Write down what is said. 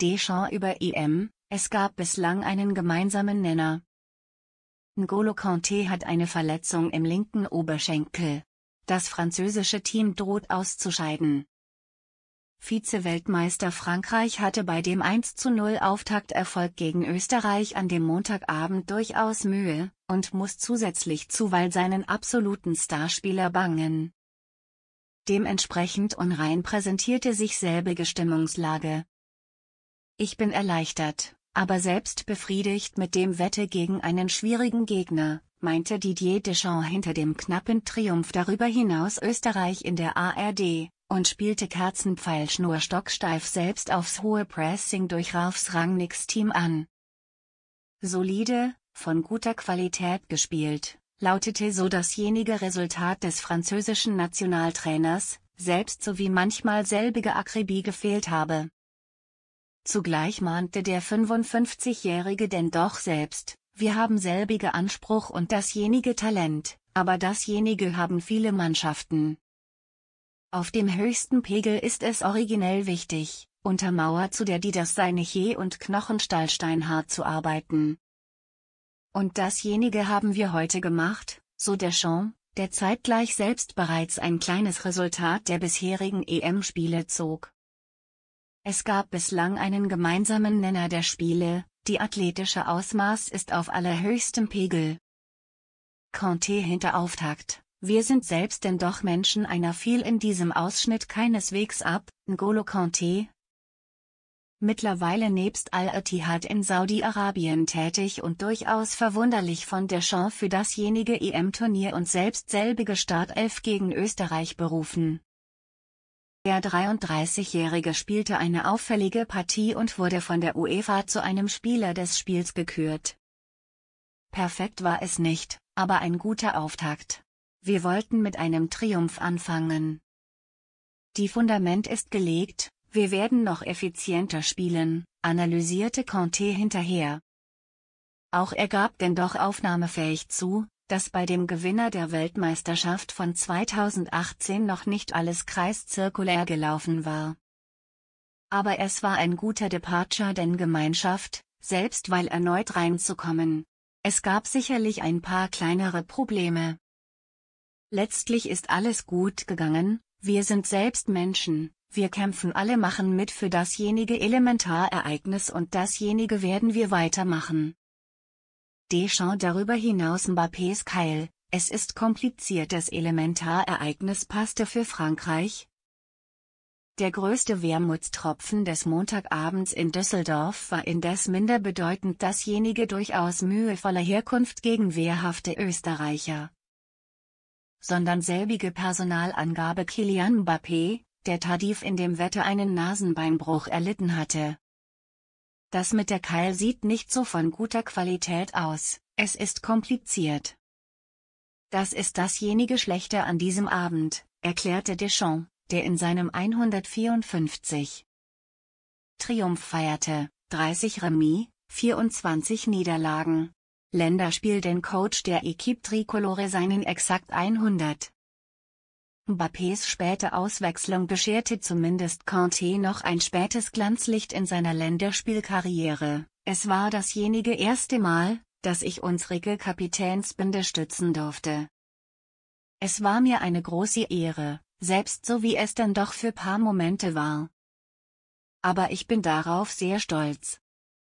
Deschamps über EM, es gab bislang einen gemeinsamen Nenner. N'Golo Kanté hat eine Verletzung im linken Oberschenkel. Das französische Team droht auszuscheiden. Vize-Weltmeister Frankreich hatte bei dem 1:0 Auftakterfolg gegen Österreich an dem Montagabend durchaus Mühe und muss zusätzlich zuweilen seinen absoluten Starspieler bangen. Dementsprechend unrein präsentierte sich selbige Stimmungslage, ich bin erleichtert, aber selbst befriedigt mit dem Wette gegen einen schwierigen Gegner, meinte Didier Deschamps hinter dem knappen Triumph darüber hinaus Österreich in der ARD, und spielte Kerzenpfeilschnur stocksteif selbst aufs hohe Pressing durch Ralfs Rangnicks Team an. Solide, von guter Qualität gespielt, lautete so dasjenige Resultat des französischen Nationaltrainers, selbst so wie manchmal selbige Akribie gefehlt habe. Zugleich mahnte der 55-Jährige denn doch selbst, wir haben selbige Anspruch und dasjenige Talent, aber dasjenige haben viele Mannschaften. Auf dem höchsten Pegel ist es originell wichtig, unter Mauer zu der die das seine je und Knochenstall steinhart zu arbeiten. Und dasjenige haben wir heute gemacht, so der Champ, der zeitgleich selbst bereits ein kleines Resultat der bisherigen EM-Spiele zog. Es gab bislang einen gemeinsamen Nenner der Spiele, die athletische Ausmaß ist auf allerhöchstem Pegel. Conte hinter Auftakt. Wir sind selbst denn doch Menschen einer fiel in diesem Ausschnitt keineswegs ab, N'Golo Conte. Mittlerweile nebst Al-Ittihad in Saudi-Arabien tätig und durchaus verwunderlich von der Chance für dasjenige EM-Turnier und selbst selbige Startelf gegen Österreich berufen. Der 33-Jährige spielte eine auffällige Partie und wurde von der UEFA zu einem Spieler des Spiels gekürt. Perfekt war es nicht, aber ein guter Auftakt. Wir wollten mit einem Triumph anfangen. Die Fundament ist gelegt, wir werden noch effizienter spielen, analysierte Conte hinterher. Auch er gab denn doch aufnahmefähig zu, dass bei dem Gewinner der Weltmeisterschaft von 2018 noch nicht alles kreiszirkulär gelaufen war. Aber es war ein guter Departure denn Gemeinschaft, selbst weil erneut reinzukommen. Es gab sicherlich ein paar kleinere Probleme. Letztlich ist alles gut gegangen, wir sind selbst Menschen, wir kämpfen alle machen mit für dasjenige Elementarereignis und dasjenige werden wir weitermachen. Deschamps darüber hinaus Mbappés Keil, es ist kompliziert das Elementarereignis passte für Frankreich. Der größte Wermutstropfen des Montagabends in Düsseldorf war indes minder bedeutend dasjenige durchaus mühevoller Herkunft gegen wehrhafte Österreicher. Sondern selbige Personalangabe Kilian Mbappé, der tardiv in dem Wetter einen Nasenbeinbruch erlitten hatte. Das mit der Keil sieht nicht so von guter Qualität aus, es ist kompliziert. Das ist dasjenige Schlechte an diesem Abend, erklärte Deschamps, der in seinem 154. Triumph feierte, 30 Remis, 24 Niederlagen. Länderspiel den Coach der Equipe Tricolore seinen exakt 100. Mbappés späte Auswechslung bescherte zumindest Conte noch ein spätes Glanzlicht in seiner Länderspielkarriere. Es war dasjenige erste Mal, dass ich unsrige Kapitänsbinde stützen durfte. Es war mir eine große Ehre, selbst so wie es dann doch für paar Momente war. Aber ich bin darauf sehr stolz.